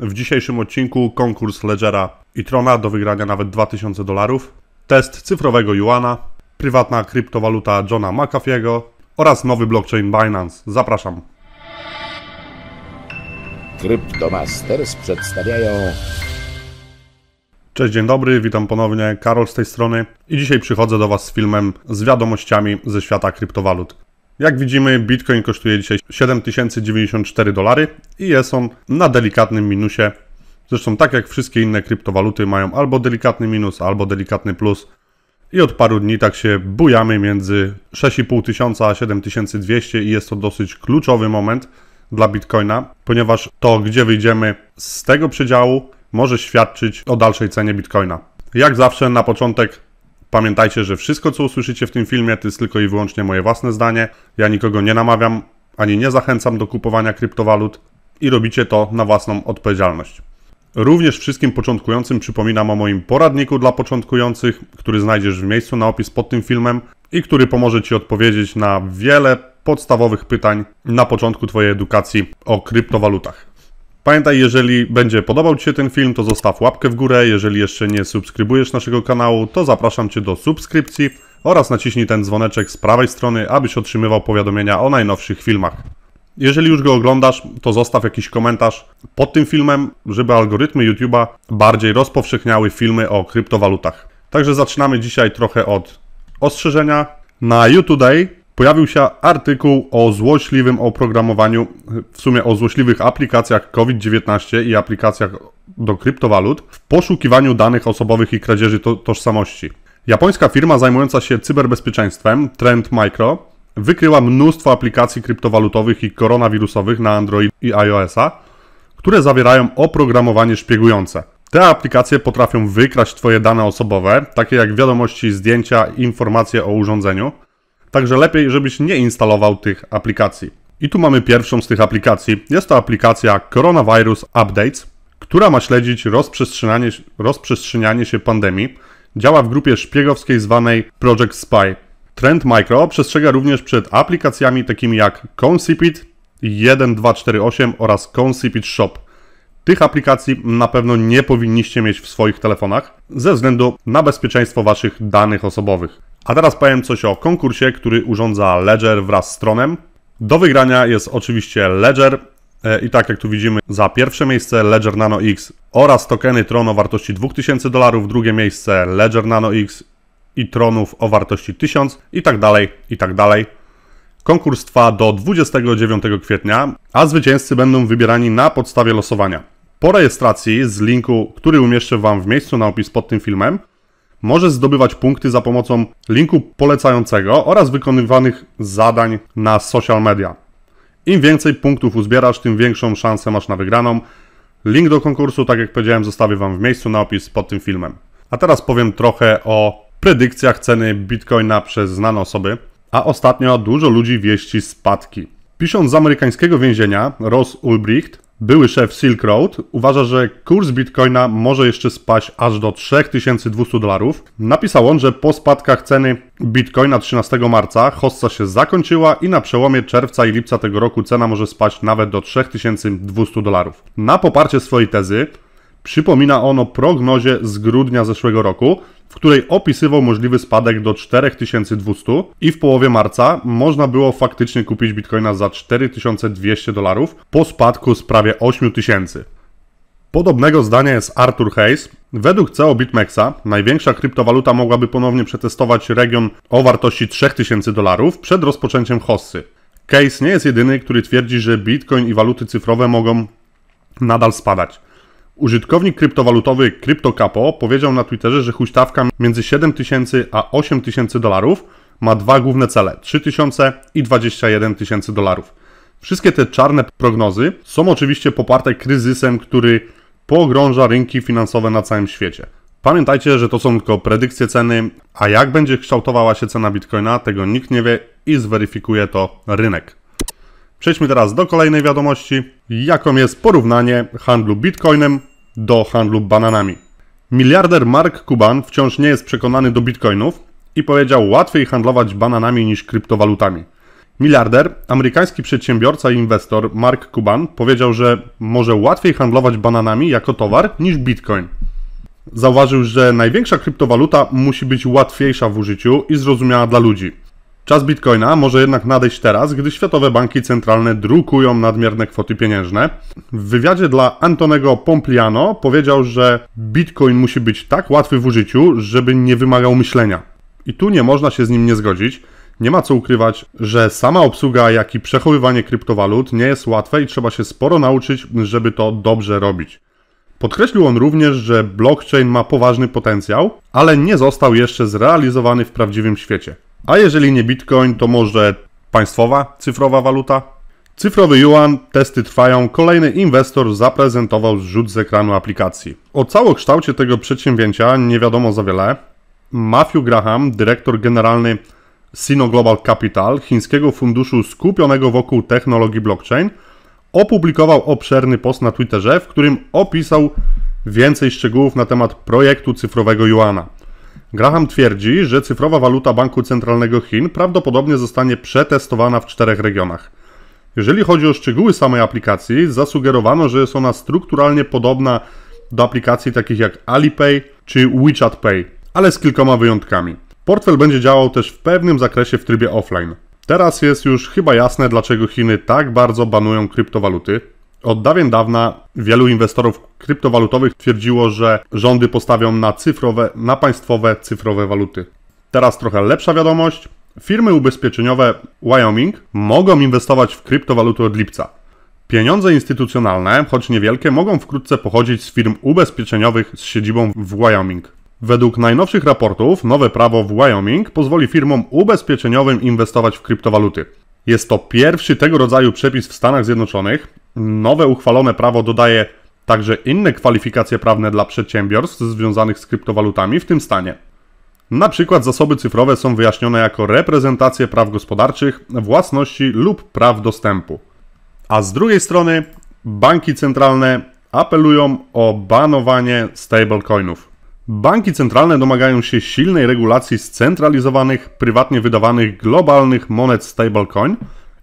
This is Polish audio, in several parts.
W dzisiejszym odcinku konkurs Ledgera i Trona do wygrania nawet 2000 dolarów, test cyfrowego Juana, prywatna kryptowaluta Johna McAfee'ego oraz nowy blockchain Binance. Zapraszam. Cryptomasters przedstawiają Cześć, dzień dobry, witam ponownie, Karol z tej strony i dzisiaj przychodzę do Was z filmem z wiadomościami ze świata kryptowalut. Jak widzimy, Bitcoin kosztuje dzisiaj 7094 dolary i jest on na delikatnym minusie. Zresztą tak jak wszystkie inne kryptowaluty mają albo delikatny minus, albo delikatny plus. I od paru dni tak się bujamy między 6,5 tysiąca a 7200 i jest to dosyć kluczowy moment dla Bitcoina, ponieważ to, gdzie wyjdziemy z tego przedziału, może świadczyć o dalszej cenie Bitcoina. Jak zawsze na początek Pamiętajcie, że wszystko, co usłyszycie w tym filmie, to jest tylko i wyłącznie moje własne zdanie. Ja nikogo nie namawiam ani nie zachęcam do kupowania kryptowalut i robicie to na własną odpowiedzialność. Również wszystkim początkującym przypominam o moim poradniku dla początkujących, który znajdziesz w miejscu na opis pod tym filmem i który pomoże Ci odpowiedzieć na wiele podstawowych pytań na początku Twojej edukacji o kryptowalutach. Pamiętaj, jeżeli będzie podobał Ci się ten film, to zostaw łapkę w górę. Jeżeli jeszcze nie subskrybujesz naszego kanału, to zapraszam Cię do subskrypcji oraz naciśnij ten dzwoneczek z prawej strony, abyś otrzymywał powiadomienia o najnowszych filmach. Jeżeli już go oglądasz, to zostaw jakiś komentarz pod tym filmem, żeby algorytmy YouTube'a bardziej rozpowszechniały filmy o kryptowalutach. Także zaczynamy dzisiaj trochę od ostrzeżenia. Na YouTube pojawił się artykuł o złośliwym oprogramowaniu, w sumie o złośliwych aplikacjach COVID-19 i aplikacjach do kryptowalut w poszukiwaniu danych osobowych i kradzieży to tożsamości. Japońska firma zajmująca się cyberbezpieczeństwem Trend Micro wykryła mnóstwo aplikacji kryptowalutowych i koronawirusowych na Android i iOS-a, które zawierają oprogramowanie szpiegujące. Te aplikacje potrafią wykraść Twoje dane osobowe, takie jak wiadomości, zdjęcia, informacje o urządzeniu, Także lepiej, żebyś nie instalował tych aplikacji. I tu mamy pierwszą z tych aplikacji. Jest to aplikacja Coronavirus Updates, która ma śledzić rozprzestrzenianie, rozprzestrzenianie się pandemii. Działa w grupie szpiegowskiej zwanej Project Spy. Trend Micro przestrzega również przed aplikacjami takimi jak Concipit 1248 oraz Concipit Shop. Tych aplikacji na pewno nie powinniście mieć w swoich telefonach ze względu na bezpieczeństwo waszych danych osobowych. A teraz powiem coś o konkursie, który urządza Ledger wraz z Tronem. Do wygrania jest oczywiście Ledger e, i tak jak tu widzimy za pierwsze miejsce Ledger Nano X oraz tokeny Tron o wartości 2000 dolarów, drugie miejsce Ledger Nano X i Tronów o wartości 1000 i tak dalej, i tak dalej. Konkurs trwa do 29 kwietnia, a zwycięzcy będą wybierani na podstawie losowania. Po rejestracji z linku, który umieszczę Wam w miejscu na opis pod tym filmem, Możesz zdobywać punkty za pomocą linku polecającego oraz wykonywanych zadań na social media. Im więcej punktów uzbierasz, tym większą szansę masz na wygraną. Link do konkursu, tak jak powiedziałem, zostawię Wam w miejscu na opis pod tym filmem. A teraz powiem trochę o predykcjach ceny bitcoina przez znane osoby. A ostatnio dużo ludzi wieści spadki. Pisząc z amerykańskiego więzienia, Ross Ulbricht były szef Silk Road uważa, że kurs bitcoina może jeszcze spaść aż do 3200 dolarów. Napisał on, że po spadkach ceny bitcoina 13 marca hossa się zakończyła i na przełomie czerwca i lipca tego roku cena może spaść nawet do 3200 dolarów. Na poparcie swojej tezy Przypomina ono prognozie z grudnia zeszłego roku, w której opisywał możliwy spadek do 4200 i w połowie marca można było faktycznie kupić bitcoina za 4200 dolarów po spadku z prawie 8000. Podobnego zdania jest Arthur Hayes. Według CEO BitMEXa największa kryptowaluta mogłaby ponownie przetestować region o wartości 3000 dolarów przed rozpoczęciem hossy. Case nie jest jedyny, który twierdzi, że bitcoin i waluty cyfrowe mogą nadal spadać. Użytkownik kryptowalutowy CryptoCapo powiedział na Twitterze, że huśtawka między 7 tysięcy a 8 tysięcy dolarów ma dwa główne cele: 3 tysiące i 21 dolarów. Wszystkie te czarne prognozy są oczywiście poparte kryzysem, który pogrąża rynki finansowe na całym świecie. Pamiętajcie, że to są tylko predykcje ceny, a jak będzie kształtowała się cena bitcoina, tego nikt nie wie i zweryfikuje to rynek. Przejdźmy teraz do kolejnej wiadomości, jaką jest porównanie handlu bitcoinem do handlu bananami. Miliarder Mark Cuban wciąż nie jest przekonany do bitcoinów i powiedział łatwiej handlować bananami niż kryptowalutami. Miliarder, amerykański przedsiębiorca i inwestor Mark Cuban powiedział, że może łatwiej handlować bananami jako towar niż bitcoin. Zauważył, że największa kryptowaluta musi być łatwiejsza w użyciu i zrozumiała dla ludzi Czas bitcoina może jednak nadejść teraz, gdy światowe banki centralne drukują nadmierne kwoty pieniężne. W wywiadzie dla Antonego Pompliano powiedział, że bitcoin musi być tak łatwy w użyciu, żeby nie wymagał myślenia. I tu nie można się z nim nie zgodzić. Nie ma co ukrywać, że sama obsługa, jak i przechowywanie kryptowalut nie jest łatwe i trzeba się sporo nauczyć, żeby to dobrze robić. Podkreślił on również, że blockchain ma poważny potencjał, ale nie został jeszcze zrealizowany w prawdziwym świecie. A jeżeli nie bitcoin, to może państwowa cyfrowa waluta? Cyfrowy yuan, testy trwają, kolejny inwestor zaprezentował zrzut z ekranu aplikacji. O całokształcie tego przedsięwzięcia nie wiadomo za wiele. Matthew Graham, dyrektor generalny Sino Global Capital, chińskiego funduszu skupionego wokół technologii blockchain, opublikował obszerny post na Twitterze, w którym opisał więcej szczegółów na temat projektu cyfrowego Yuana. Graham twierdzi, że cyfrowa waluta Banku Centralnego Chin prawdopodobnie zostanie przetestowana w czterech regionach. Jeżeli chodzi o szczegóły samej aplikacji, zasugerowano, że jest ona strukturalnie podobna do aplikacji takich jak Alipay czy WeChat Pay, ale z kilkoma wyjątkami. Portfel będzie działał też w pewnym zakresie w trybie offline. Teraz jest już chyba jasne, dlaczego Chiny tak bardzo banują kryptowaluty, od dawien dawna wielu inwestorów kryptowalutowych twierdziło, że rządy postawią na cyfrowe, na państwowe cyfrowe waluty. Teraz trochę lepsza wiadomość. Firmy ubezpieczeniowe Wyoming mogą inwestować w kryptowaluty od lipca. Pieniądze instytucjonalne, choć niewielkie, mogą wkrótce pochodzić z firm ubezpieczeniowych z siedzibą w Wyoming. Według najnowszych raportów, nowe prawo w Wyoming pozwoli firmom ubezpieczeniowym inwestować w kryptowaluty. Jest to pierwszy tego rodzaju przepis w Stanach Zjednoczonych, Nowe uchwalone prawo dodaje także inne kwalifikacje prawne dla przedsiębiorstw związanych z kryptowalutami w tym stanie. Na przykład zasoby cyfrowe są wyjaśnione jako reprezentacje praw gospodarczych, własności lub praw dostępu. A z drugiej strony banki centralne apelują o banowanie stablecoinów. Banki centralne domagają się silnej regulacji scentralizowanych, prywatnie wydawanych globalnych monet stablecoin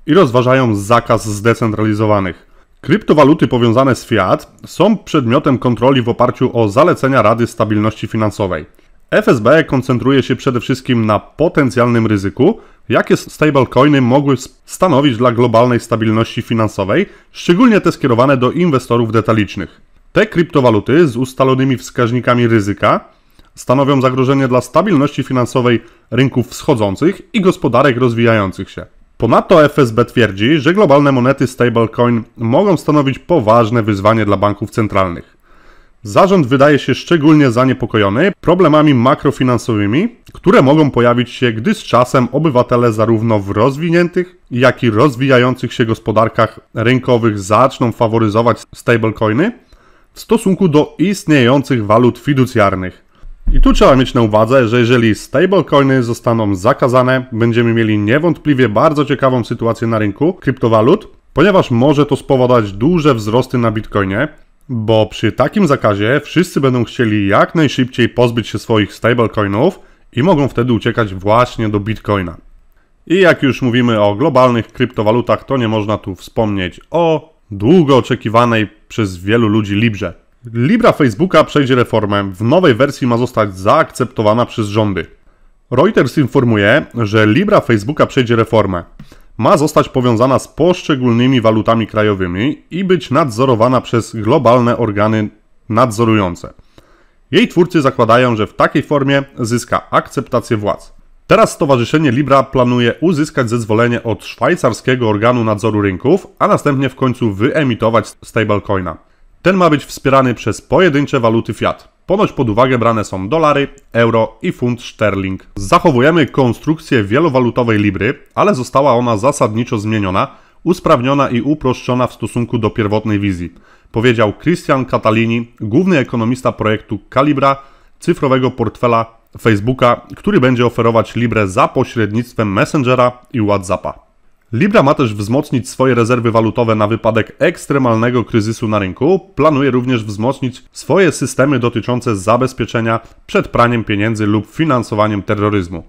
i rozważają zakaz zdecentralizowanych. Kryptowaluty powiązane z fiat są przedmiotem kontroli w oparciu o zalecenia Rady Stabilności Finansowej. FSB koncentruje się przede wszystkim na potencjalnym ryzyku, jakie stablecoiny mogły stanowić dla globalnej stabilności finansowej, szczególnie te skierowane do inwestorów detalicznych. Te kryptowaluty z ustalonymi wskaźnikami ryzyka stanowią zagrożenie dla stabilności finansowej rynków wschodzących i gospodarek rozwijających się. Ponadto FSB twierdzi, że globalne monety stablecoin mogą stanowić poważne wyzwanie dla banków centralnych. Zarząd wydaje się szczególnie zaniepokojony problemami makrofinansowymi, które mogą pojawić się, gdy z czasem obywatele zarówno w rozwiniętych, jak i rozwijających się gospodarkach rynkowych zaczną faworyzować stablecoiny w stosunku do istniejących walut fiducjarnych. I tu trzeba mieć na uwadze, że jeżeli stablecoiny zostaną zakazane, będziemy mieli niewątpliwie bardzo ciekawą sytuację na rynku kryptowalut, ponieważ może to spowodować duże wzrosty na Bitcoinie, bo przy takim zakazie wszyscy będą chcieli jak najszybciej pozbyć się swoich stablecoinów i mogą wtedy uciekać właśnie do Bitcoina. I jak już mówimy o globalnych kryptowalutach, to nie można tu wspomnieć o długo oczekiwanej przez wielu ludzi Librze. Libra Facebooka przejdzie reformę. W nowej wersji ma zostać zaakceptowana przez rządy. Reuters informuje, że Libra Facebooka przejdzie reformę. Ma zostać powiązana z poszczególnymi walutami krajowymi i być nadzorowana przez globalne organy nadzorujące. Jej twórcy zakładają, że w takiej formie zyska akceptację władz. Teraz Stowarzyszenie Libra planuje uzyskać zezwolenie od szwajcarskiego organu nadzoru rynków, a następnie w końcu wyemitować stablecoina. Ten ma być wspierany przez pojedyncze waluty fiat. Ponoć pod uwagę brane są dolary, euro i funt sterling. Zachowujemy konstrukcję wielowalutowej libry, ale została ona zasadniczo zmieniona, usprawniona i uproszczona w stosunku do pierwotnej wizji, powiedział Christian Catalini, główny ekonomista projektu Calibra, cyfrowego portfela Facebooka, który będzie oferować librę za pośrednictwem Messengera i WhatsAppa. Libra ma też wzmocnić swoje rezerwy walutowe na wypadek ekstremalnego kryzysu na rynku. Planuje również wzmocnić swoje systemy dotyczące zabezpieczenia przed praniem pieniędzy lub finansowaniem terroryzmu.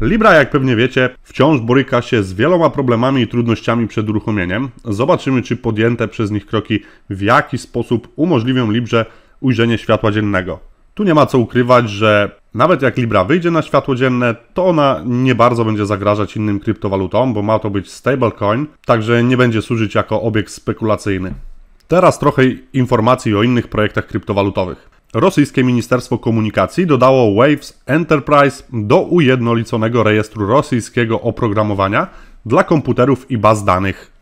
Libra, jak pewnie wiecie, wciąż boryka się z wieloma problemami i trudnościami przed uruchomieniem. Zobaczymy, czy podjęte przez nich kroki w jaki sposób umożliwią Librze ujrzenie światła dziennego. Tu nie ma co ukrywać, że nawet jak Libra wyjdzie na światło dzienne, to ona nie bardzo będzie zagrażać innym kryptowalutom, bo ma to być stablecoin, także nie będzie służyć jako obiekt spekulacyjny. Teraz trochę informacji o innych projektach kryptowalutowych. Rosyjskie Ministerstwo Komunikacji dodało Waves Enterprise do ujednoliconego rejestru rosyjskiego oprogramowania dla komputerów i baz danych.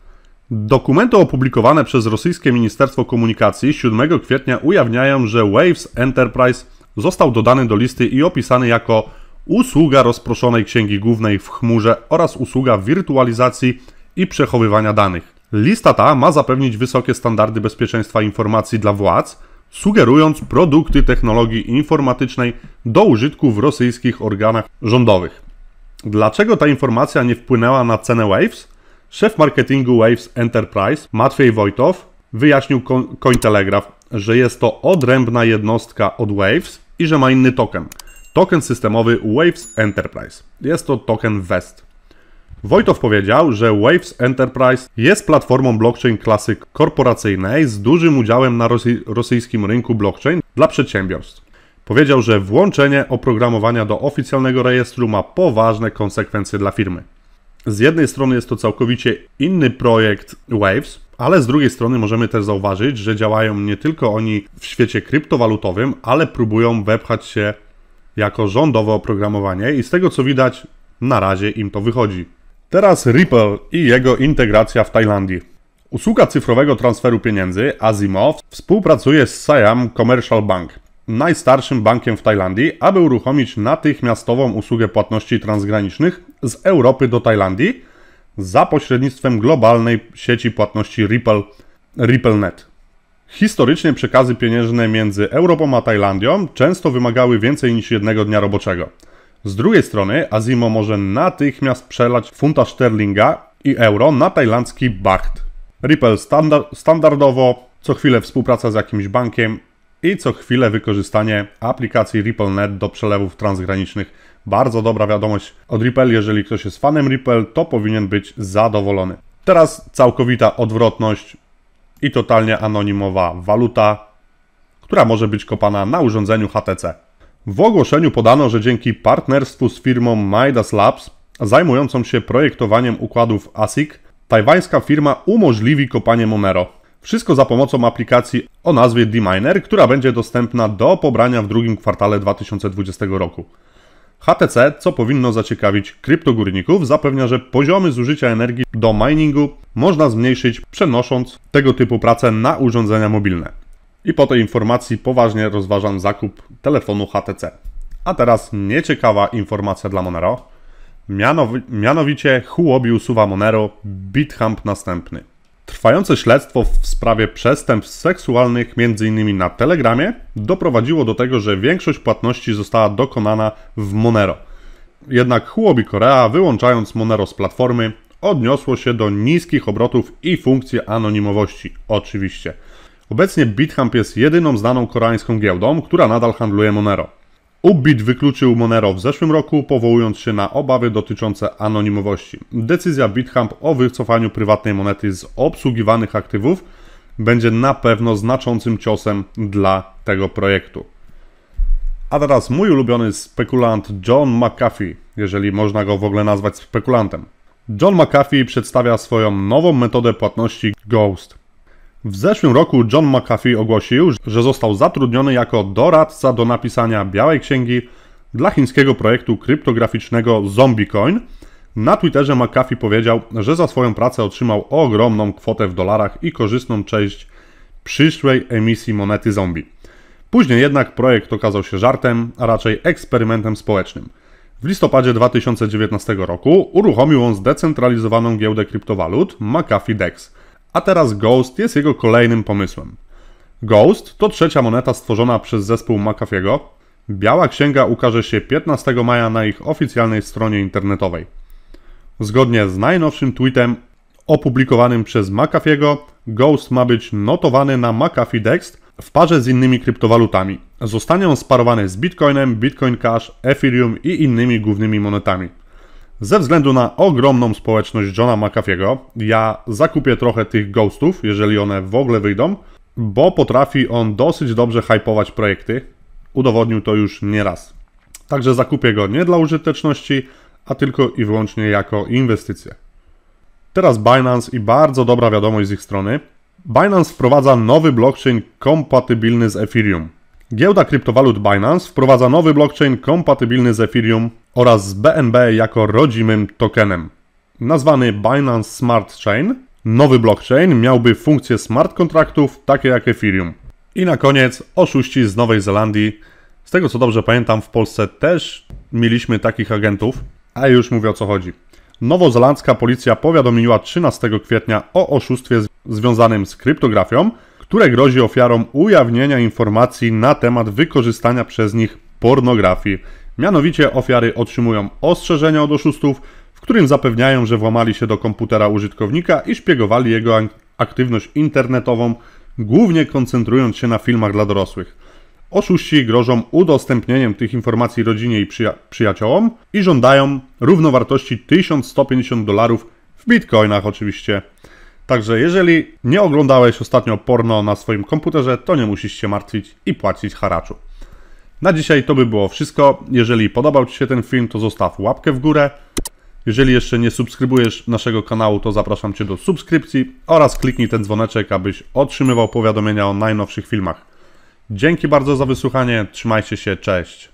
Dokumenty opublikowane przez rosyjskie Ministerstwo Komunikacji 7 kwietnia ujawniają, że Waves Enterprise został dodany do listy i opisany jako usługa rozproszonej księgi głównej w chmurze oraz usługa wirtualizacji i przechowywania danych. Lista ta ma zapewnić wysokie standardy bezpieczeństwa informacji dla władz, sugerując produkty technologii informatycznej do użytku w rosyjskich organach rządowych. Dlaczego ta informacja nie wpłynęła na cenę Waves? Szef marketingu Waves Enterprise, Matwiej Wojtow, wyjaśnił Cointelegraph, że jest to odrębna jednostka od Waves i że ma inny token. Token systemowy Waves Enterprise. Jest to token VEST. Wojtow powiedział, że Waves Enterprise jest platformą blockchain klasy korporacyjnej z dużym udziałem na rosyjskim rynku blockchain dla przedsiębiorstw. Powiedział, że włączenie oprogramowania do oficjalnego rejestru ma poważne konsekwencje dla firmy. Z jednej strony jest to całkowicie inny projekt Waves, ale z drugiej strony możemy też zauważyć, że działają nie tylko oni w świecie kryptowalutowym, ale próbują wepchać się jako rządowe oprogramowanie i z tego co widać, na razie im to wychodzi. Teraz Ripple i jego integracja w Tajlandii. Usługa cyfrowego transferu pieniędzy Azimov współpracuje z Siam Commercial Bank najstarszym bankiem w Tajlandii, aby uruchomić natychmiastową usługę płatności transgranicznych z Europy do Tajlandii za pośrednictwem globalnej sieci płatności Ripple, RippleNet. Historycznie przekazy pieniężne między Europą a Tajlandią często wymagały więcej niż jednego dnia roboczego. Z drugiej strony Azimo może natychmiast przelać funta sterlinga i euro na tajlandzki baht. Ripple standard, standardowo co chwilę współpraca z jakimś bankiem i co chwilę wykorzystanie aplikacji RippleNet do przelewów transgranicznych. Bardzo dobra wiadomość od Ripple. Jeżeli ktoś jest fanem Ripple, to powinien być zadowolony. Teraz całkowita odwrotność i totalnie anonimowa waluta, która może być kopana na urządzeniu HTC. W ogłoszeniu podano, że dzięki partnerstwu z firmą Midas Labs, zajmującą się projektowaniem układów ASIC, tajwańska firma umożliwi kopanie Monero. Wszystko za pomocą aplikacji o nazwie D-Miner, która będzie dostępna do pobrania w drugim kwartale 2020 roku. HTC, co powinno zaciekawić kryptogórników, zapewnia, że poziomy zużycia energii do miningu można zmniejszyć przenosząc tego typu pracę na urządzenia mobilne. I po tej informacji poważnie rozważam zakup telefonu HTC. A teraz nieciekawa informacja dla Monero. Mianow mianowicie Huobi usuwa Monero, BitHump następny. Trwające śledztwo w sprawie przestępstw seksualnych, m.in. na Telegramie, doprowadziło do tego, że większość płatności została dokonana w Monero. Jednak Huobi Korea, wyłączając Monero z platformy, odniosło się do niskich obrotów i funkcji anonimowości, oczywiście. Obecnie BitHump jest jedyną znaną koreańską giełdą, która nadal handluje Monero. Ubit wykluczył Monero w zeszłym roku, powołując się na obawy dotyczące anonimowości. Decyzja BitHump o wycofaniu prywatnej monety z obsługiwanych aktywów będzie na pewno znaczącym ciosem dla tego projektu. A teraz mój ulubiony spekulant John McAfee, jeżeli można go w ogóle nazwać spekulantem. John McAfee przedstawia swoją nową metodę płatności Ghost. W zeszłym roku John McAfee ogłosił, że został zatrudniony jako doradca do napisania białej księgi dla chińskiego projektu kryptograficznego ZombieCoin. Na Twitterze McAfee powiedział, że za swoją pracę otrzymał ogromną kwotę w dolarach i korzystną część przyszłej emisji monety zombie. Później jednak projekt okazał się żartem, a raczej eksperymentem społecznym. W listopadzie 2019 roku uruchomił on zdecentralizowaną giełdę kryptowalut McAfee DEX – a teraz Ghost jest jego kolejnym pomysłem. Ghost to trzecia moneta stworzona przez zespół McAfee'ego. Biała księga ukaże się 15 maja na ich oficjalnej stronie internetowej. Zgodnie z najnowszym tweetem opublikowanym przez McAfee'ego, Ghost ma być notowany na McAfee Dext w parze z innymi kryptowalutami. Zostanie on sparowany z Bitcoinem, Bitcoin Cash, Ethereum i innymi głównymi monetami. Ze względu na ogromną społeczność Johna McAfee'ego, ja zakupię trochę tych ghostów, jeżeli one w ogóle wyjdą, bo potrafi on dosyć dobrze hypować projekty. Udowodnił to już nieraz. Także zakupię go nie dla użyteczności, a tylko i wyłącznie jako inwestycję. Teraz Binance i bardzo dobra wiadomość z ich strony. Binance wprowadza nowy blockchain kompatybilny z Ethereum. Giełda kryptowalut Binance wprowadza nowy blockchain kompatybilny z Ethereum oraz BNB jako rodzimym tokenem. Nazwany Binance Smart Chain, nowy blockchain miałby funkcje smart kontraktów takie jak Ethereum. I na koniec oszuści z Nowej Zelandii. Z tego co dobrze pamiętam, w Polsce też mieliśmy takich agentów, a już mówię o co chodzi. Nowozelandzka policja powiadomiła 13 kwietnia o oszustwie związanym z kryptografią, które grozi ofiarom ujawnienia informacji na temat wykorzystania przez nich pornografii. Mianowicie ofiary otrzymują ostrzeżenia od oszustów, w którym zapewniają, że włamali się do komputera użytkownika i szpiegowali jego aktywność internetową, głównie koncentrując się na filmach dla dorosłych. Oszuści grożą udostępnieniem tych informacji rodzinie i przyja przyjaciołom i żądają równowartości 1150 dolarów w bitcoinach oczywiście. Także jeżeli nie oglądałeś ostatnio porno na swoim komputerze, to nie musisz się martwić i płacić haraczu. Na dzisiaj to by było wszystko. Jeżeli podobał Ci się ten film, to zostaw łapkę w górę. Jeżeli jeszcze nie subskrybujesz naszego kanału, to zapraszam Cię do subskrypcji oraz kliknij ten dzwoneczek, abyś otrzymywał powiadomienia o najnowszych filmach. Dzięki bardzo za wysłuchanie, trzymajcie się, cześć.